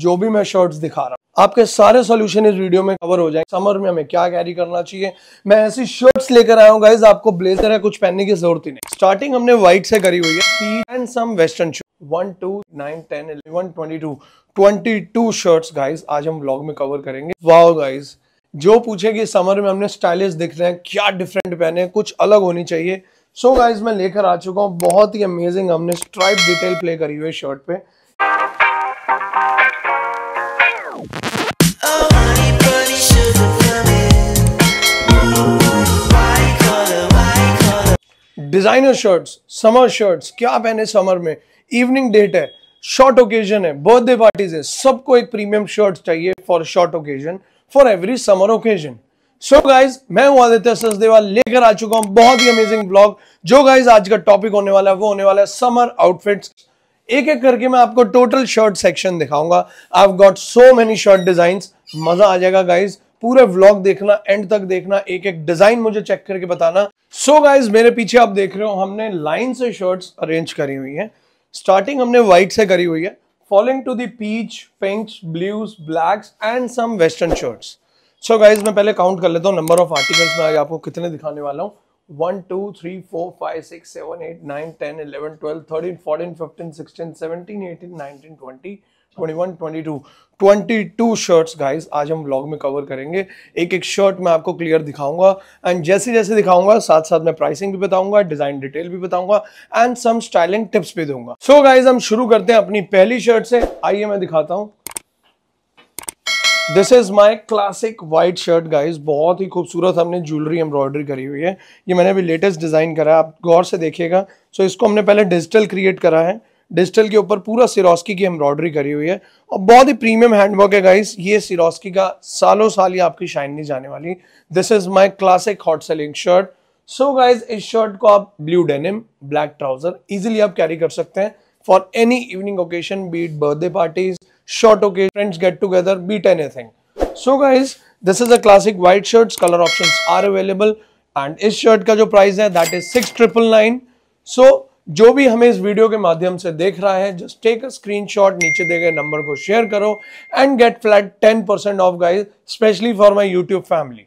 जो भी मैं शर्ट्स दिखा रहा हूँ आपके सारे सॉल्यूशन इस वीडियो में कवर हो जाए समर में हमें क्या कैरी करना चाहिए मैं ऐसी शर्ट्स लेकर आया हूँ गाइज आपको ब्लेजर है कुछ पहनने की जरूरत ही नहीं स्टार्टिंग हमने व्हाइट से करी हुई है and some western shirt one two nine ten eleven twenty two twenty two shirts guys आज हम ब्लॉग में कवर करेंगे वाओ गाइज जो पूछे कि समर में हमने स्टाइलिश दिख रहे हैं क्या डिफरेंट पहने कुछ अलग होनी चाहिए सो so गाइज मैं लेकर आ चुका हूँ बहुत ही अमेजिंग हमने स्ट्राइप डिटेल प्ले करी हुई है शर्ट पे डिज़ाइनर शर्ट्स समर शर्ट्स क्या पहने समर में इवनिंग डेट है शॉर्ट ओकेजन है बर्थडे पार्टीज है सबको एक प्रीमियम शर्ट चाहिए for short occasion for every summer occasion so guys मैं हूं आदित्य सचदेवाल लेकर आ चुका हूं बहुत ही अमेजिंग ब्लॉग जो गाइज आज का टॉपिक होने वाला है वो होने वाला है समर आउटफिट्स एक एक करके मैं आपको टोटल शर्ट सेक्शन दिखाऊंगा I got so many shirt design मजा आ जाएगा गाइज पूरे व्लॉग देखना एंड तक देखना एक एक डिजाइन मुझे चेक करके बताना सो so गाइज मेरे पीछे आप देख रहे हो हमने लाइन से शर्ट्स अरेंज करी हुई है स्टार्टिंग हमने व्हाइट से करी हुई है following to the peach pinks blues blacks and some western shirts so guys मैं पहले काउंट कर लेता हूँ नंबर ऑफ आर्टिकल्स में आज आपको कितने दिखाने वाला हूँ one two three four five six seven eight nine ten eleven twelve thirteen fourteen fifteen sixteen seventeen eighteen nineteen twenty twenty two shirts guys आज हम ब्लॉग में कवर करेंगे एक एक शर्ट मैं आपको क्लियर दिखाऊंगा एंड जैसे जैसे दिखाऊंगा साथ साथ मैं प्राइसिंग भी बताऊंगा डिजाइन डिटेल भी बताऊंगा एंड सम स्टाइलिंग टिप्स भी दूंगा सो so गाइज हम शुरू करते हैं अपनी पहली शर्ट से आइए मैं दिखाता हूँ this is my classic white shirt guys बहुत ही खूबसूरत हमने ज्वेलरी एम्ब्रॉयडरी करी हुई है ये मैंने अभी लेटेस्ट डिज़ाइन करा है आप गौर से देखिएगा सो so, इसको हमने पहले डिजिटल क्रिएट करा है डिजिटल के ऊपर पूरा सिरोस्की की एम्ब्रॉयडरी करी हुई है और बहुत ही प्रीमियम हैंडवर्क है गाइस ये सिरोस्की का सालों साल ही आपकी शाइन नहीं जाने वाली this is my classic hot selling shirt so guys इस शर्ट को आप blue denim black trouser easily आप कैरी कर सकते हैं for any evening occasion be it birthday parties short occasion friends get together be it anything so guys this is a classic white shirt colour option are available and इस shirt का जो price है that is six triple nine so जो भी हमें इस video के माध्यम से देख रहा है जस्ट टेक अ स्क्रीनशॉट नीचे दिए गए नंबर को शेयर करो and get flat ten percent off guys specially for my YouTube family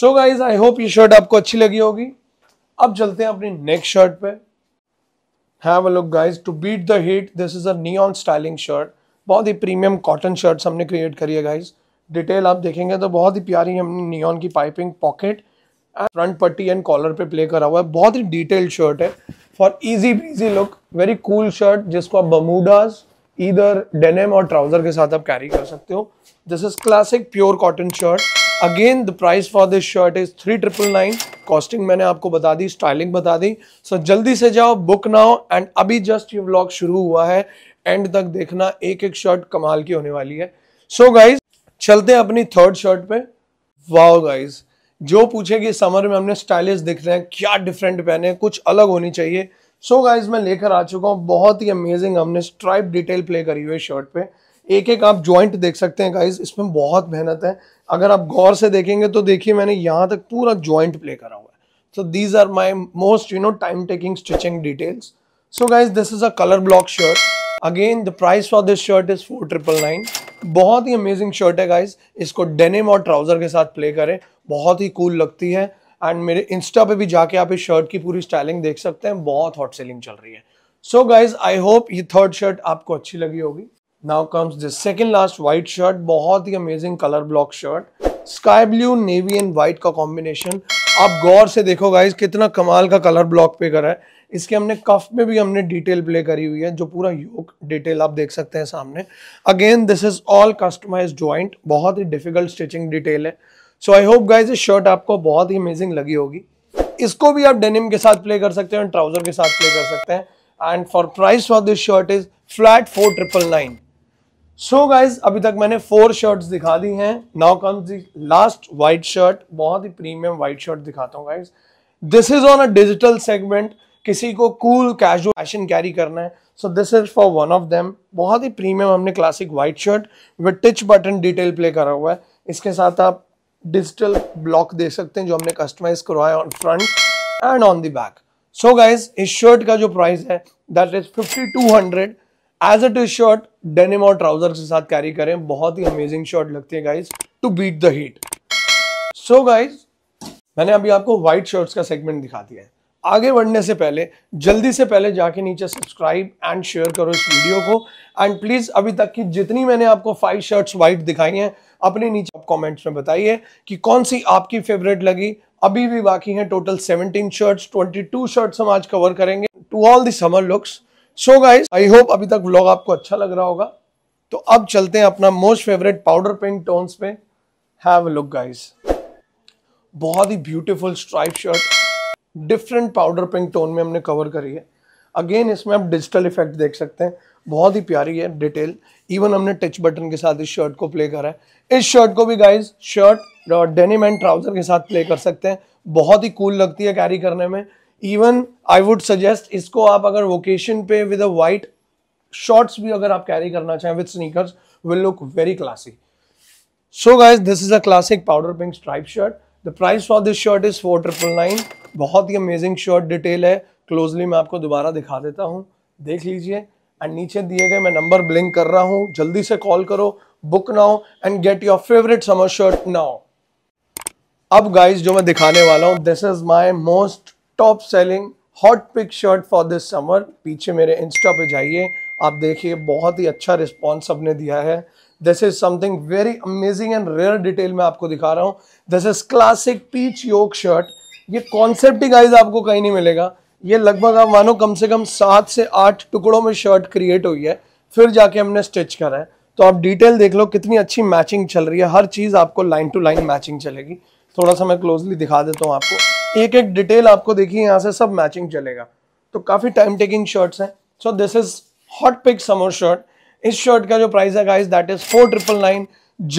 so guys I hope ये शर्ट आपको अच्छी लगी होगी अब चलते हैं अपनी नेक्स्ट शर्ट पे have a look guys to beat the heat this is a neon styling shirt बहुत ही प्रीमियम कॉटन शर्ट हमने क्रिएट करी है गाइज डिटेल आप देखेंगे तो बहुत ही प्यारी हमने नियॉन की पाइपिंग पॉकेट फ्रंट पट्टी एंड कॉलर पे प्ले करा हुआ है बहुत ही डिटेल्ड शर्ट है for easy easy look very cool shirt जिसको आप बमूडाज इधर डेनेम और ट्राउजर के साथ आप कैरी कर सकते हो this is classic pure cotton shirt again the price for this shirt is three triple nine costing मैंने आपको बता दी स्टाइलिंग बता दी सो so, जल्दी से जाओ बुक नाओ एंड अभी जस्ट ये ब्लॉग शुरू हुआ है एंड तक देखना एक एक शर्ट कमाल की होने वाली है सो so गाइज चलते हैं अपनी थर्ड शर्ट पे वाओ गाइज़ जो पूछे कि समर में हमने स्टाइलिश दिख रहे हैं क्या डिफरेंट पहने कुछ अलग होनी चाहिए सो so गाइज मैं लेकर आ चुका हूँ बहुत ही अमेजिंग हमने स्ट्राइप डिटेल प्ले करी हुई है शर्ट पे एक एक आप ज्वाइंट देख सकते हैं गाइज इसमें बहुत मेहनत है अगर आप गौर से देखेंगे तो देखिए मैंने यहाँ तक पूरा ज्वाइंट प्ले करा हुआ है so these are my most you know time taking stitching details so guys this is a colour block shirt again the price for this shirt is four triple nine बहुत ही amazing shirt है guys इसको denim और trouser के साथ play करें बहुत ही कूल लगती है एंड मेरे इंस्टा पे भी जाके आप इस शर्ट की पूरी स्टाइलिंग देख सकते हैं बहुत हॉट सेलिंग चल रही है सो गाइज आई होप ये थर्ड शर्ट आपको अच्छी लगी होगी now comes this second last white shirt बहुत ही amazing colour block shirt sky blue navy and white का कॉम्बिनेशन आप गौर से देखो गाइज कितना कमाल का कलर ब्लॉक पे करा है इसके हमने कफ में भी हमने डिटेल प्ले करी हुई है जो पूरा योग डिटेल आप देख सकते हैं सामने again this is all customize joint बहुत ही डिफिकल्ट स्टिचिंग डिटेल है सो आई होप गाइज इस शर्ट आपको बहुत ही अमेजिंग लगी होगी इसको भी आप डेनिम के साथ प्ले कर सकते हैं ट्राउजर के साथ प्ले कर सकते हैं and for price for this shirt is flat four triple nine so guys अभी तक मैंने फोर शर्ट्स दिखा दी हैं now come the last white shirt बहुत ही प्रीमियम वाइट शर्ट दिखाता हूँ guys this is on a digital segment किसी को कूल कैजुअल फैशन कैरी करना है so this is for one of them बहुत ही प्रीमियम हमने classic white shirt with touch button detail play करा हुआ है इसके साथ आप डिजिटल ब्लॉक दे सकते हैं जो हमने कस्टमाइज करवाया on front and on the back so guys इस शर्ट का जो प्राइस है that is fifty two hundred as a T shirt denim और ट्राउजर के साथ कैरी करें बहुत ही अमेजिंग शर्ट लगती है guys to beat the heat so guys मैंने अभी आपको व्हाइट शर्ट्स का सेगमेंट दिखा दिया है आगे बढ़ने से पहले जल्दी से पहले जाके नीचे सब्सक्राइब एंड शेयर करो इस वीडियो को एंड प्लीज़ अभी तक की जितनी मैंने आपको फाइव शर्ट्स व्हाइट दिखाई हैं अपने नीचे कमेंट्स में बताइए कि कौन सी आपकी फेवरेट लगी अभी भी बाकी हैं टोटल 17 शर्ट्स 22 शर्ट्स हम आज कवर करेंगे to all the summer looks so guys I hope अभी तक व्लॉग आपको अच्छा लग रहा होगा तो अब चलते हैं अपना most favourite powder pink tones पे हैव लुक गाइज बहुत ही beautiful stripe shirt different powder pink tone में हमने कवर करी है अगेन इसमें आप डिजिटल इफेक्ट देख सकते हैं बहुत ही प्यारी है डिटेल इवन हमने टच बटन के साथ इस शर्ट को प्ले करा है इस शर्ट को भी गाइज शर्ट और डेनिम एंड ट्राउजर के साथ प्ले कर सकते हैं बहुत ही कूल लगती है कैरी करने में इवन आई वुड सजेस्ट इसको आप अगर वोकेशन पे विद अ वाइट शॉर्ट्स भी अगर आप कैरी करना चाहें with sneakers will look very classic so guys this is a classic powder pink stripe shirt the price for this shirt is four triple nine बहुत ही amazing shirt detail है closely मैं आपको दोबारा दिखा देता हूँ देख लीजिए एंड नीचे दिए गए मैं नंबर ब्लिंक कर रहा हूँ जल्दी से कॉल करो book now and get your favourite summer shirt now अब गाइस जो मैं दिखाने वाला हूँ this is my most top selling hot pick shirt for this summer पीछे मेरे इंस्टा पे जाइए आप देखिए बहुत ही अच्छा रिस्पॉन्स सबने दिया है this is something very amazing and rare detail मैं आपको दिखा रहा हूँ this is classic peach yoke shirt ये कॉन्सेप्ट ही गाइज आपको कहीं नहीं मिलेगा ये लगभग आप मानो कम से कम सात से आठ टुकड़ों में शर्ट क्रिएट हुई है फिर जाके हमने स्टिच करा है तो आप डिटेल देख लो कितनी अच्छी मैचिंग चल रही है हर चीज़ आपको लाइन टू लाइन मैचिंग चलेगी थोड़ा सा मैं क्लोजली दिखा देता हूँ आपको एक एक डिटेल आपको देखिए यहाँ से सब मैचिंग चलेगा तो काफ़ी टाइम टेकिंग शर्ट्स हैं so this is hot pick summer shirt इस शर्ट का जो प्राइस है guys that is four triple nine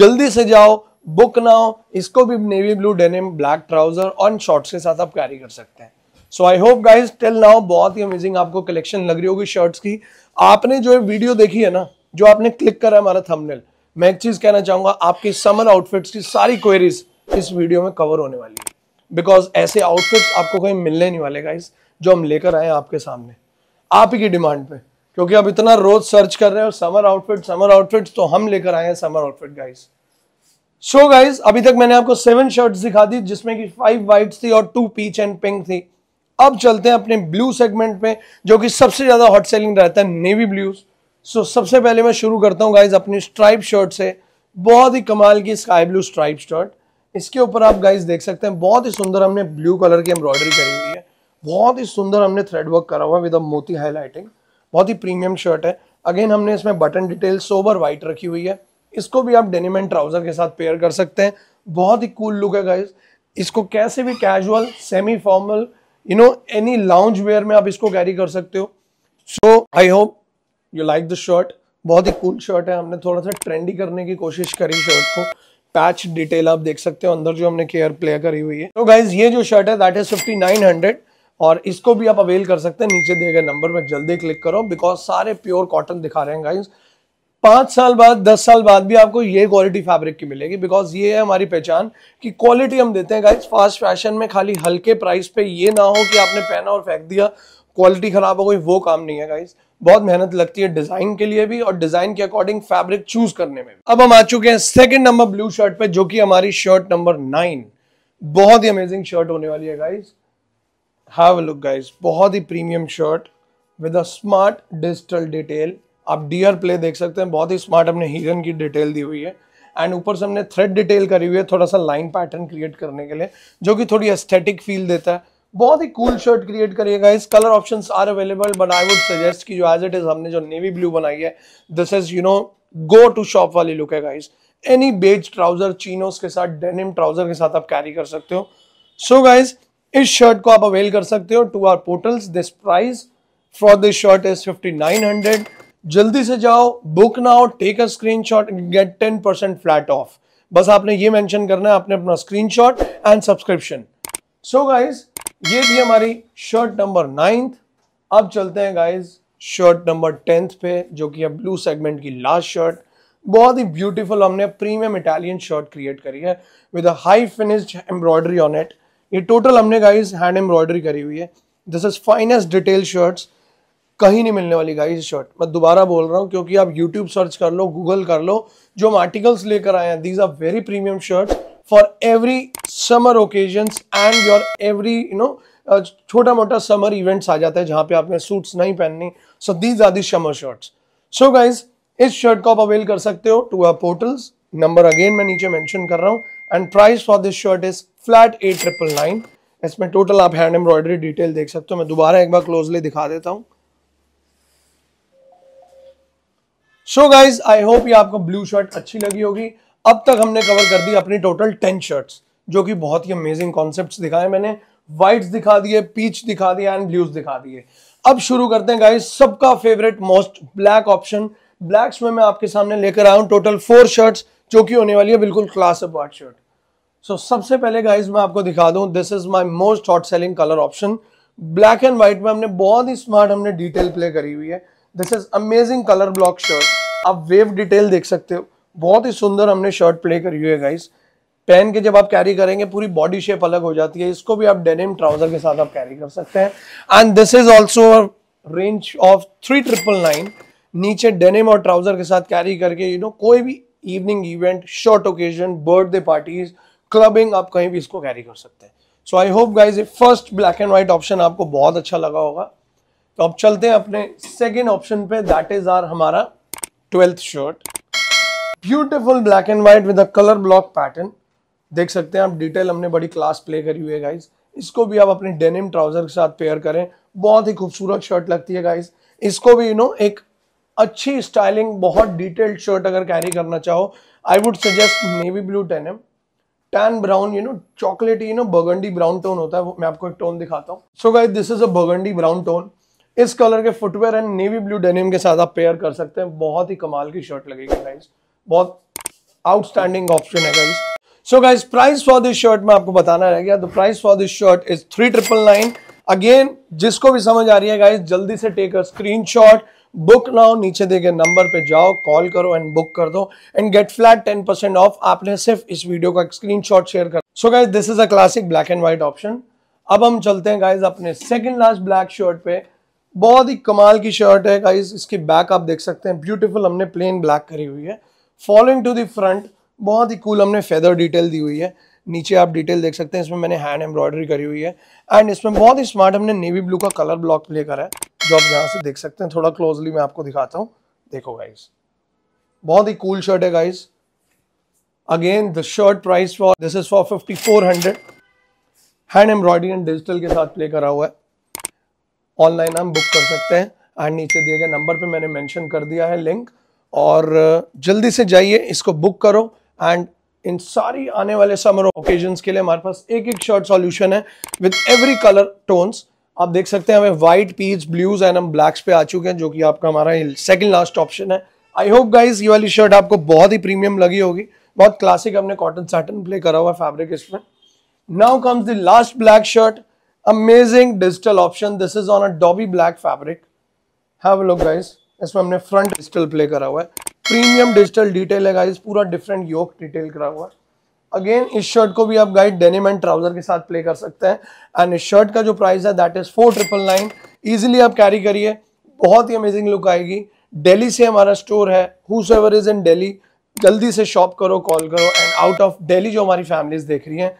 जल्दी से जाओ बुक ना हो इसको भी navy blue denim black trouser और शॉर्ट्स के साथ आप कैरी कर सकते हैं so I hope guys till now बहुत ही अमेजिंग आपको कलेक्शन लग रही होगी शर्ट्स की आपने जो वीडियो देखी है ना जो आपने क्लिक करा हमारा थंबनेल मैं एक चीज कहना चाहूंगा आपकी समर आउटफिट्स की सारी क्वेरीज इस वीडियो में कवर होने वाली है बिकॉज ऐसे आउटफिट्स आपको कहीं मिलने नहीं वाले गाइज जो हम लेकर आए आपके सामने आप ही की डिमांड पे क्योंकि आप इतना रोज सर्च कर रहे हो समर आउटफिट समर आउटफिट तो हम लेकर आए हैं summer outfit guys so guys अभी तक मैंने आपको सेवन शर्ट्स दिखा दी जिसमें कि फाइव व्हाइट थी और टू पीच एंड पिंक थी अब चलते हैं अपने ब्लू सेगमेंट में जो कि सबसे ज़्यादा हॉट सेलिंग रहता है नेवी ब्लूज सो सबसे पहले मैं शुरू करता हूँ गाइज अपनी स्ट्राइप शर्ट से बहुत ही कमाल की स्काई ब्लू स्ट्राइप शर्ट इसके ऊपर आप गाइज देख सकते हैं बहुत ही सुंदर हमने ब्लू कलर की एम्ब्रॉयडरी करी हुई है बहुत ही सुंदर हमने थ्रेड वर्क करा हुआ है विद अ मोती हाईलाइटिंग बहुत ही प्रीमियम शर्ट है अगेन हमने इसमें बटन डिटेल सोबर व्हाइट रखी हुई है इसको भी आप डेनिम एंड ट्राउजर के साथ पेयर कर सकते हैं बहुत ही कूल लुक है गाइज इसको कैसे भी casual semi formal you know any lounge wear में आप इसको कैरी कर सकते हो so I hope you like the shirt बहुत ही कूल शर्ट है हमने थोड़ा सा ट्रेंडी करने की कोशिश करी शर्ट को पैच डिटेल आप देख सकते हो अंदर जो हमने केयर प्ले करी हुई है तो so गाइज ये जो शर्ट है that is fifty nine hundred और इसको भी आप अवेल कर सकते हैं नीचे दिए गए नंबर में जल्दी क्लिक करो बिकॉज सारे प्योर कॉटन दिखा रहे हैं गाइज पांच साल बाद दस साल बाद भी आपको ये क्वालिटी फैब्रिक की मिलेगी बिकॉज ये है हमारी पहचान कि क्वालिटी हम देते हैं गाइज फास्ट फैशन में खाली हल्के प्राइस पे ये ना हो कि आपने पहना और फेंक दिया क्वालिटी खराब हो गई वो काम नहीं है गाइज बहुत मेहनत लगती है डिजाइन के लिए भी और डिजाइन के अकॉर्डिंग फैब्रिक चूज करने में अब हम आ चुके हैं सेकेंड नंबर ब्लू शर्ट पे जो कि हमारी शर्ट नंबर नाइन बहुत ही अमेजिंग शर्ट होने वाली है गाइज हैव लुक गाइज बहुत ही premium shirt with a smart digital detail आप डियर प्ले देख सकते हैं बहुत ही स्मार्ट हमने हिरन की डिटेल दी हुई है एंड ऊपर से हमने थ्रेड डिटेल करी हुई है थोड़ा सा लाइन पैटर्न क्रिएट करने के लिए जो कि थोड़ी एस्थेटिक फील देता है बहुत ही कूल शर्ट क्रिएट करिएगा इस colour option are available but I would suggest कि जो एज इट इज हमने जो नेवी ब्लू बनाई है this is you know go to shop वाली लुक है guys any beige trouser chinos के साथ डेनिम ट्राउजर के साथ आप कैरी कर सकते हो सो so गाइज इस शर्ट को आप अवेल कर सकते हो to our portals this price for this shirt is fifty nine hundred जल्दी से जाओ book now take a screenshot get ten percent flat off बस आपने ये मेंशन करना है आपने अपना screenshot and subscription so guys ये थी हमारी शर्ट नंबर नाइन्थ अब चलते हैं गाइज शर्ट नंबर टेंथ पे जो कि है ब्लू सेगमेंट की लास्ट शर्ट बहुत ही ब्यूटीफुल हमने प्रीमियम इटालियन शर्ट क्रिएट करी है with a high finished embroidery on it ये टोटल हमने गाइज हैंड एम्ब्रॉयडरी करी हुई है this is finest detail shirts कहीं नहीं मिलने वाली गाइस शर्ट मैं दोबारा बोल रहा हूँ क्योंकि आप यूट्यूब सर्च कर लो गूगल कर लो जो हम आर्टिकल्स लेकर आए हैं these are very premium shirt for every summer occasion and your every you know छोटा मोटा समर इवेंट्स आ जाता है जहाँ पे आपने सूट्स नहीं पहननी so these are the summer shirts so guys इस शर्ट को आप अवेल कर सकते हो to our portals number again मैं नीचे मेंशन कर रहा हूँ and price for this shirt is flat eight triple nine इसमें टोटल आप हैंड एम्ब्रॉयडरी डिटेल देख सकते हो मैं दोबारा एक बार क्लोजली दिखा देता हूँ सो गाइज आई होप ये आपको ब्लू शर्ट अच्छी लगी होगी अब तक हमने कवर कर दी अपनी टोटल टेन शर्ट्स जो कि बहुत ही अमेजिंग कॉन्सेप्ट दिखाए मैंने व्हाइट्स दिखा दिए पीच दिखा दिया एंड ब्लूज दिखा दिए अब शुरू करते हैं गाइज सबका favourite most black option blacks में मैं आपके सामने लेकर आया हूँ टोटल फोर शर्ट्स जो कि होने वाली है बिल्कुल क्लास वाइट शर्ट सो सबसे पहले गाइज मैं आपको दिखा दूँ this is my most hot selling colour option black and white में हमने बहुत ही स्मार्ट हमने डिटेल प्ले करी हुई है this is amazing colour block shirt आप वेव डिटेल देख सकते हो बहुत ही सुंदर हमने शर्ट प्ले करी हुई है गाइस पहन के जब आप कैरी करेंगे पूरी बॉडी शेप अलग हो जाती है इसको भी आप डेनिम ट्राउजर के साथ आप कैरी कर सकते हैं and this is also range of three triple nine नीचे डेनिम और ट्राउजर के साथ कैरी करके यू you नो know, कोई भी evening event short occasion birthday parties clubbing आप कहीं भी इसको कैरी कर सकते हैं so I hope guys first black and white option आपको बहुत अच्छा लगा होगा तो अब चलते हैं अपने सेकेंड ऑप्शन पे दैट इज आर हमारा twelfth shirt beautiful black and white with a colour block pattern देख सकते हैं आप डिटेल हमने बड़ी क्लास प्ले करी हुई है गाइज इसको भी आप अपने डेनिम ट्राउजर के साथ पेयर करें बहुत ही खूबसूरत शर्ट लगती है गाइज इसको भी यू you नो know, एक अच्छी स्टाइलिंग बहुत डिटेल्ड शर्ट अगर कैरी करना चाहो I would suggest navy blue tan um tan brown you know chocolate you know burgundy brown tone होता है वो मैं आपको एक टोन दिखाता हूँ so guys this is a burgundy brown tone इस कलर के footwear and navy blue denim के साथ आप पेयर कर सकते हैं बहुत ही कमाल की शर्ट लगेगी गाइस बहुत आउटस्टैंडिंग ऑप्शन है guys so guys price for this shirt में आपको बताना रह गया the price for this shirt is three triple nine again जिसको भी समझ आ रही है गाइस जल्दी से take a screen shot book now नीचे दिए गए नंबर पे जाओ कॉल करो एंड बुक कर दो and get flat ten percent off आपने सिर्फ इस वीडियो का स्क्रीन शॉट शेयर कर so guys this is a classic black and white option अब हम चलते हैं गाइज अपने सेकेंड लास्ट ब्लैक शर्ट पे बहुत ही कमाल की शर्ट है गाइस इसकी बैक आप देख सकते हैं ब्यूटीफुल हमने प्लेन ब्लैक करी हुई है फॉलोइंग टू दी फ्रंट बहुत ही कूल हमने फेदर डिटेल दी हुई है नीचे आप डिटेल देख सकते हैं इसमें मैंने हैंड एम्ब्रॉयडरी करी हुई है एंड इसमें बहुत ही स्मार्ट हमने नेवी ब्लू का कलर ब्लॉक प्ले करा है जो आप यहाँ से देख सकते हैं थोड़ा क्लोजली मैं आपको दिखाता हूँ देखो गाइज बहुत ही कूल शर्ट है guys again the shirt price for this is for fifty four hundred hand embroidery and digital के साथ प्ले करा हुआ है ऑनलाइन हम बुक कर सकते हैं एंड नीचे दिए गए नंबर पे मैंने मेंशन कर दिया है लिंक और जल्दी से जाइए इसको बुक करो एंड इन सारी आने वाले समर ओकेजन्स के लिए हमारे पास एक एक शर्ट सॉल्यूशन है विद एवरी कलर टोन्स आप देख सकते हैं हमें व्हाइट पीच ब्लूज एंड हम ब्लैक्स पे आ चुके हैं जो कि आपका हमारा सेकंड लास्ट ऑप्शन है आई होप गाइज ये वाली शर्ट आपको बहुत ही प्रीमियम लगी होगी बहुत क्लासिक हमने कॉटन सैटन प्ले करा हुआ फैब्रिक इसमें now comes the last black shirt amazing digital option this is on a dobby black fabric have look guys इसमें हमने फ्रंट डिजिटल प्ले करा हुआ है प्रीमियम डिजिटल डिटेल है गाइस पूरा डिफरेंट योग डिटेल करा हुआ है अगेन इस शर्ट को भी आप गाइड डेनिम एंड ट्राउजर के साथ प्ले कर सकते हैं एंड इस शर्ट का जो प्राइस है that is four triple nine easily आप कैरी करिए बहुत ही अमेजिंग लुक आएगी डेली से हमारा स्टोर है हुसएवर इज इन डेली जल्दी से शॉप करो कॉल करो एंड आउट ऑफ डेली जो हमारी फैमिलीज देख रही हैं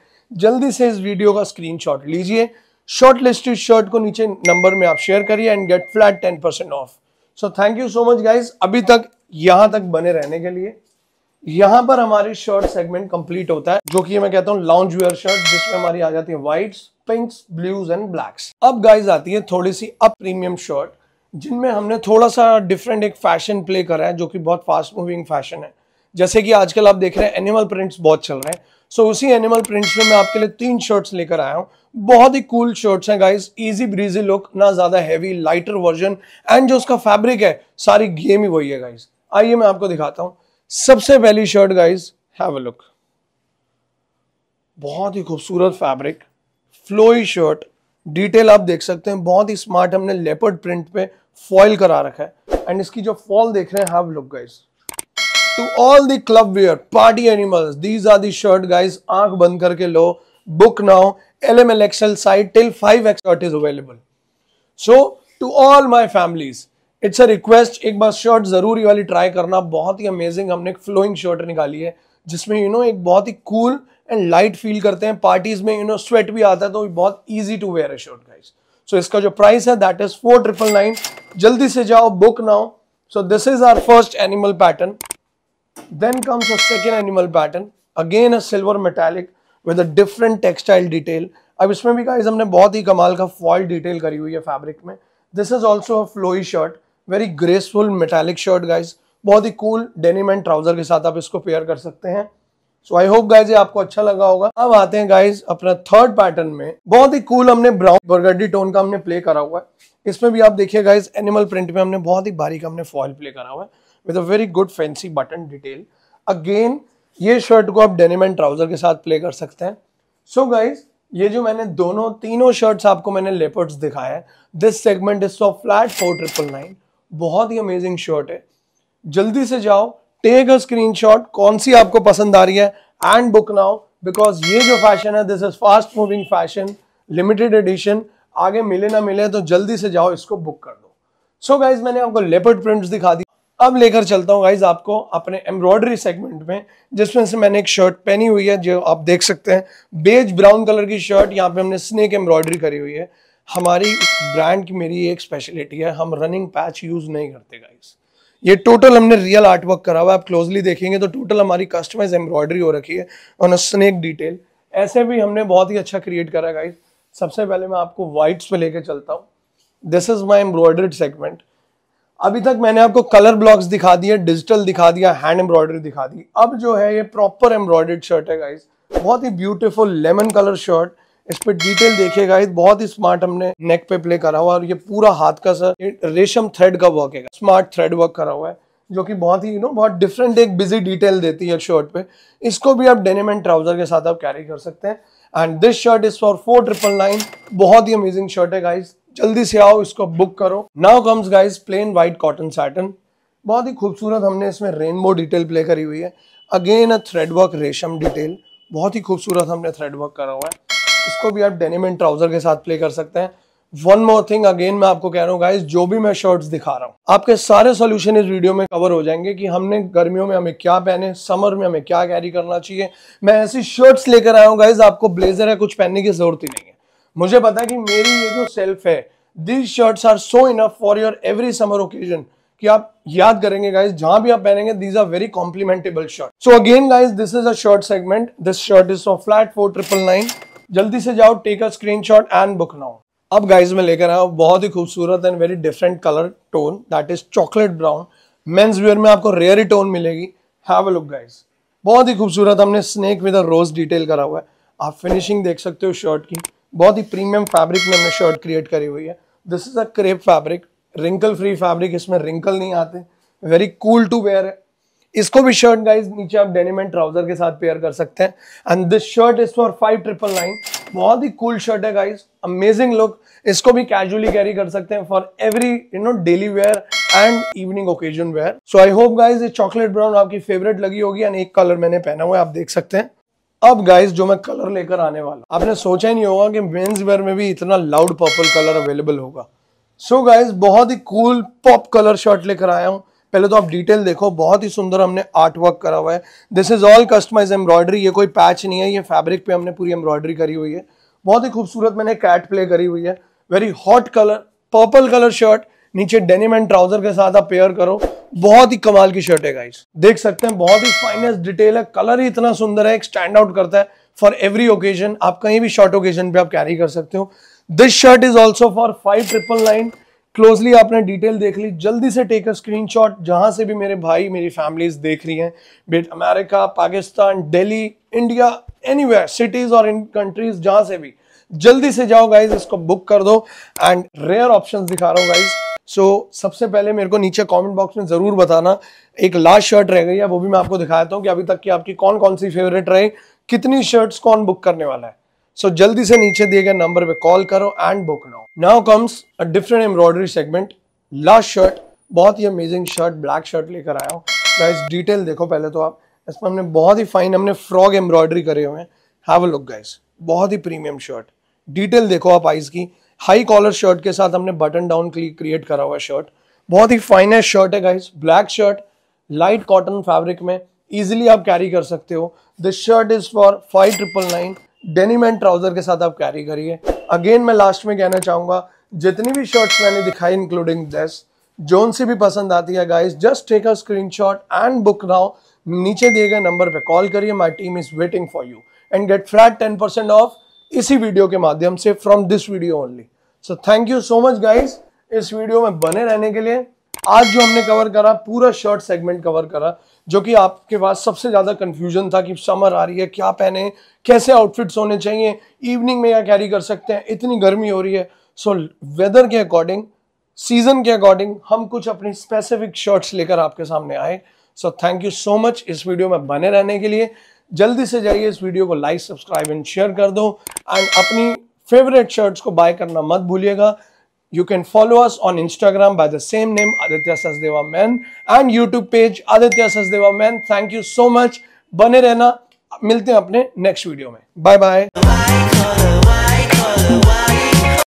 जल्दी से इस वीडियो का स्क्रीनशॉट लीजिए शॉर्ट लिस्ट शर्ट को नीचे नंबर में आप शेयर करिए and get flat ten percent off so thank you so much guys अभी तक यहां तक बने रहने के लिए यहां पर हमारी शर्ट सेगमेंट कंप्लीट होता है जो कि मैं कहता हूँ लॉन्च वेयर शर्ट जिसमें हमारी आ जाती है whites pinks blues and blacks अब गाइज आती है थोड़ी सी अप प्रीमियम शर्ट जिनमें हमने थोड़ा सा डिफरेंट एक फैशन प्ले करा है जो कि बहुत फास्ट मूविंग फैशन है जैसे कि आजकल आप देख रहे हैं एनिमल प्रिंट्स बहुत चल रहे हैं सो so, उसी एनिमल प्रिंट्स में मैं आपके लिए तीन शर्ट्स लेकर आया हूँ बहुत ही कूल शर्ट्स हैं गाइस इजी ब्रीजी लुक ना ज़्यादा हैवी लाइटर वर्जन एंड जो उसका फैब्रिक है सारी गेम ही वही है गाइस आइए मैं आपको दिखाता हूँ सबसे पहली शर्ट गाइज है लुक बहुत ही खूबसूरत फैब्रिक फ्लोई शर्ट डिटेल आप देख सकते हैं बहुत ही स्मार्ट हमने लेपर्ड प्रिंट पे फॉइल करा रखा है एंड इसकी जो फॉल देख रहे हैं have look guys to all the club wear party animals these are the shirt guys aankh band karke lo book now lm xl size till 5x shirt is available so to all my families it's a request एक बार shirt ज़रूर वाली try करना बहुत ही amazing हमने एक flowing shirt निकाली है जिसमें यू you नो know, एक बहुत ही कूल एंड लाइट फील करते हैं पार्टीज में यू नो स्वेट भी आता है तो बहुत ईजी टू वेयर है शर्ट गाइज सो इसका जो प्राइस है that is four triple nine जल्दी से जाओ book now so this is our first animal pattern Then comes a second animal pattern, again a silver metallic with a different textile detail. अब इसमें भी guys हमने बहुत ही कमाल का फॉल डिटेल करी हुई है फैब्रिक में this is also a flowy shirt very graceful metallic shirt guys बहुत ही कूल डेनिम एंड ट्राउजर के साथ आप इसको पेयर कर सकते हैं सो आई होप गाइज ये आपको अच्छा लगा होगा अब आते हैं गाइज अपना थर्ड पैटर्न में बहुत ही कूल हमने ब्राउन बर्गडी टोन का हमने प्ले करा हुआ है इसमें भी आप देखिए गाइज एनिमल प्रिंट में हमने बहुत ही बारीक हमने फॉल प्ले करा हुआ है with a very good fancy button detail again ये शर्ट को आप डेनिम एंड ट्राउजर के साथ प्ले कर सकते हैं सो so गाइज ये जो मैंने दोनों तीनों शर्ट्स आपको मैंने लेपर्ड्स दिखाया है this segment is so flat four triple nine बहुत ही अमेजिंग शर्ट है जल्दी से जाओ टेक अ स्क्रीनशॉट कौन सी आपको पसंद आ रही है एंड बुक नाउ बिकॉज ये जो फैशन है this is fast moving fashion limited edition आगे मिले ना मिले तो जल्दी से जाओ इसको बुक कर दो सो so गाइज मैंने आपको लेपर्ड प्रिंट्स दिखा दी अब लेकर चलता हूँ गाइज आपको अपने एम्ब्रॉयडरी सेगमेंट में जिसमें से मैंने एक शर्ट पहनी हुई है जो आप देख सकते हैं बेज ब्राउन कलर की शर्ट यहाँ पे हमने स्नेक एम्ब्रॉयडरी करी हुई है हमारी ब्रांड की मेरी एक स्पेशलिटी है हम रनिंग पैच यूज़ नहीं करते गाइज ये टोटल हमने रियल आर्टवर्क करा हुआ है आप क्लोजली देखेंगे तो टोटल हमारी कस्टमाइज एम्ब्रॉयडरी हो रखी है ऑन स्नेक डिटेल ऐसे भी हमने बहुत ही अच्छा क्रिएट करा गाइज सबसे पहले मैं आपको व्हाइट्स पे लेके चलता हूँ this is my embroidered segment अभी तक मैंने आपको कलर ब्लॉक्स दिखा दिए डिजिटल दिखा दिया हैंड एम्ब्रॉयडरी दिखा दी अब जो है ये प्रॉपर एम्ब्रॉयडर्ड शर्ट है गाइस बहुत ही ब्यूटीफुल लेमन कलर शर्ट इस पर डिटेल देखिए गाइस बहुत ही स्मार्ट हमने नेक पे प्ले करा हुआ और ये पूरा हाथ का सर रेशम थ्रेड का वर्क है स्मार्ट थ्रेड वर्क करा हुआ है जो कि बहुत ही यू नो बहुत डिफरेंट एक बिजी डिटेल देती है शर्ट पे इसको भी आप डेनिम एंड ट्राउजर के साथ आप कैरी कर सकते हैं and this shirt is for four triple nine बहुत ही अमेजिंग शर्ट है गाइस जल्दी से आओ इसको बुक करो now comes guys plain white cotton satin बहुत ही खूबसूरत हमने इसमें रेनबो डिटेल प्ले करी हुई है अगेन अ थ्रेडवर्क रेशम डिटेल बहुत ही खूबसूरत हमने थ्रेडवर्क करा हुआ है इसको भी आप डेनिम एंड ट्राउजर के साथ प्ले कर सकते हैं वन मोर थिंग अगेन मैं आपको कह रहा हूँ गाइज जो भी मैं शर्ट्स दिखा रहा हूँ आपके सारे सोल्यूशन इस वीडियो में कवर हो जाएंगे कि हमने गर्मियों में हमें क्या पहने समर में हमें क्या कैरी करना चाहिए मैं ऐसी शर्ट्स लेकर आया हूँ गाइज आपको ब्लेजर है कुछ पहनने की जरूरत ही नहीं है मुझे पता है कि मेरी ये जो सेल्फ है these shirts are so enough for your every summer occasion कि आप याद करेंगे गाइज जहां भी आप पहनेंगे these are very complementable shirt so again guys this is a shirt segment this shirt is of flat four triple nine जल्दी से जाओ take a screen screenshot and book now अब गाइज में लेकर आया बहुत ही खूबसूरत and very different colour tone that is chocolate brown men's wear में आपको रेयर ही टोन मिलेगी हैव अ लुक गाइज बहुत ही खूबसूरत हमने snake with a rose detail करा हुआ है आप फिनिशिंग देख सकते हो शर्ट की बहुत ही प्रीमियम फैब्रिक में हमने शर्ट क्रिएट करी हुई है this is a crepe fabric wrinkle free fabric इसमें रिंकल नहीं आते वेरी कूल टू वेयर है इसको भी शर्ट गाइज नीचे आप डेनिम एंड ट्राउजर के साथ पेयर कर सकते हैं and this shirt is for five triple nine बहुत ही कूल शर्ट है गाइज अमेजिंग लुक इसको भी कैजुअली कैरी कर सकते हैं for every you know daily wear and evening occasion wear so I hope guys ये चॉकलेट ब्राउन आपकी फेवरेट लगी होगी एंड एक कलर मैंने पहना हुआ है आप देख सकते हैं अब गाइस जो मैं कलर लेकर आने वाला आपने सोचा ही नहीं होगा कि मेन्स वेयर में भी इतना लाउड पर्पल कलर अवेलेबल होगा सो so गाइस बहुत ही कूल पॉप कलर शर्ट लेकर आया हूँ पहले तो आप डिटेल देखो बहुत ही सुंदर हमने आर्ट वर्क करा हुआ है this is all customise embroidery ये कोई पैच नहीं है ये फैब्रिक पे हमने पूरी एम्ब्रॉयडरी करी हुई है बहुत ही खूबसूरत मैंने कैट प्ले करी हुई है very hot colour purple colour shirt नीचे डेनिम एंड ट्राउजर के साथ आप पेयर करो बहुत ही कमाल की शर्ट है गाइस देख सकते हैं बहुत ही फाइनेस्ट डिटेल है कलर ही इतना सुंदर है एक स्टैंड आउट करता है फॉर एवरी ओकेजन आप कहीं भी शॉर्ट ओकेजन पे आप कैरी कर सकते हो this shirt is also for five triple nine closely आपने डिटेल देख ली जल्दी से टेक अ स्क्रीन शॉट जहां से भी मेरे भाई मेरी फैमिलीज देख रही है बेट America Pakistan Delhi India any cities और इन कंट्रीज जहां से भी जल्दी से जाओ गाइज इसको बुक कर दो एंड रेयर ऑप्शन दिखा रहा हूँ गाइज सो so, सबसे पहले मेरे को नीचे कमेंट बॉक्स में ज़रूर बताना एक लास्ट शर्ट रह गई है वो भी मैं आपको दिखाता हूँ कि अभी तक की आपकी कौन कौन सी फेवरेट रहे कितनी शर्ट्स कौन बुक करने वाला है सो so, जल्दी से नीचे दिए गए नंबर पे कॉल करो and book now now comes a different embroidery segment last shirt बहुत ही अमेजिंग शर्ट ब्लैक शर्ट लेकर आया हूँ गाइज डिटेल देखो पहले तो आप इसमें हमने बहुत ही फाइन हमने फ्रॉग एम्ब्रॉयडरी करे हुए हैं हैव अ लुक गाइज बहुत ही प्रीमियम शर्ट डिटेल देखो आप आइज़ की हाई कॉलर शर्ट के साथ हमने बटन डाउन क्रिएट करा हुआ शर्ट बहुत ही फाइनेस्ट शर्ट है guys black shirt light cotton fabric में इजिली आप कैरी कर सकते हो this shirt is for five triple nine denim and trouser के साथ आप कैरी करिए अगेन मैं लास्ट में कहना चाहूंगा जितनी भी शर्ट्स मैंने दिखाई इंक्लूडिंग दिस जोन सी भी पसंद आती है guys just take a screen screenshot and book now नीचे दिए गए नंबर पर कॉल करिए my team is waiting for you and get flat ten percent off इसी वीडियो के माध्यम से from this video only so thank you so much guys इस वीडियो में बने रहने के लिए आज जो हमने कवर करा पूरा शर्ट सेगमेंट कवर करा जो कि आपके पास सबसे ज़्यादा कंफ्यूजन था कि समर आ रही है क्या पहने कैसे आउटफिट्स होने चाहिए इवनिंग में क्या कैरी कर सकते हैं इतनी गर्मी हो रही है सो so, वेदर के अकॉर्डिंग सीजन के अकॉर्डिंग हम कुछ अपनी स्पेसिफिक शर्ट्स लेकर आपके सामने आए so thank you so much इस वीडियो में बने रहने के लिए जल्दी से जाइए इस वीडियो को लाइक सब्सक्राइब एंड शेयर कर दो एंड अपनी फेवरेट शर्ट्स को बाय करना मत भूलिएगा you can follow us on Instagram by the same name Aditya Sasdeva man and YouTube page Aditya Sasdeva man thank you so much बने रहना मिलते हैं अपने नेक्स्ट वीडियो में बाय बाय